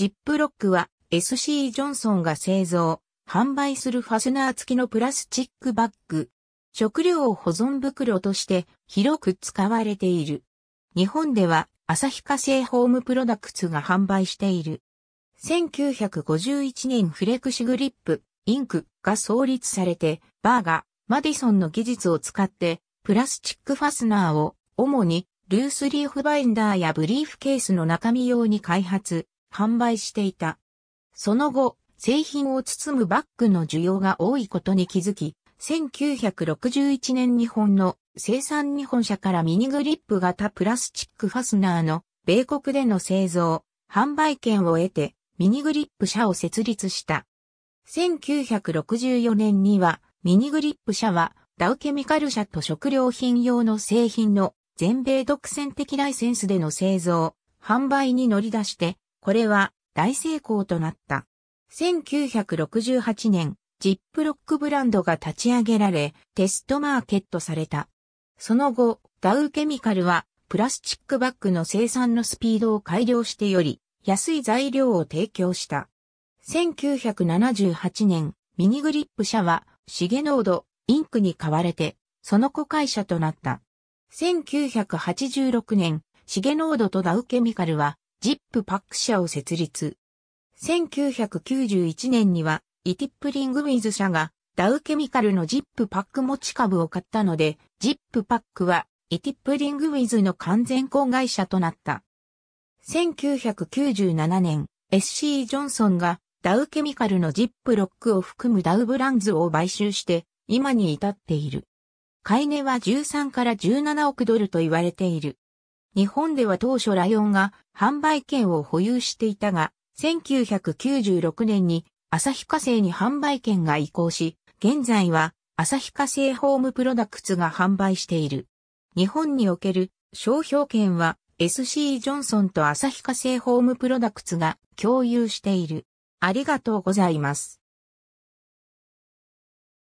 ジップロックは SC ジョンソンが製造、販売するファスナー付きのプラスチックバッグ。食料保存袋として広く使われている。日本では旭化成ホームプロダクツが販売している。1951年フレクシグリップ、インクが創立されて、バーがマディソンの技術を使ってプラスチックファスナーを主にルースリーフバインダーやブリーフケースの中身用に開発、販売していた。その後、製品を包むバッグの需要が多いことに気づき、1961年日本の生産日本社からミニグリップ型プラスチックファスナーの米国での製造、販売権を得てミニグリップ社を設立した。1964年にはミニグリップ社はダウケミカル社と食料品用の製品の全米独占的ライセンスでの製造、販売に乗り出してこれは大成功となった。1968年、ジップロックブランドが立ち上げられ、テストマーケットされた。その後、ダウケミカルは、プラスチックバッグの生産のスピードを改良してより、安い材料を提供した。1978年、ミニグリップ社は、シゲノード、インクに買われて、その子会社となった。1986年、シゲノードとダウケミカルは、ジップパック社を設立。1991年には、イティップリングウィズ社が、ダウケミカルのジップパック持ち株を買ったので、ジップパックは、イティップリングウィズの完全子会社となった。1997年、SC ジョンソンが、ダウケミカルのジップロックを含むダウブランズを買収して、今に至っている。買い値は13から17億ドルと言われている。日本では当初ライオンが販売権を保有していたが、1996年に日化成に販売権が移行し、現在は日化成ホームプロダクツが販売している。日本における商標権は SC ジョンソンと日化成ホームプロダクツが共有している。ありがとうございます。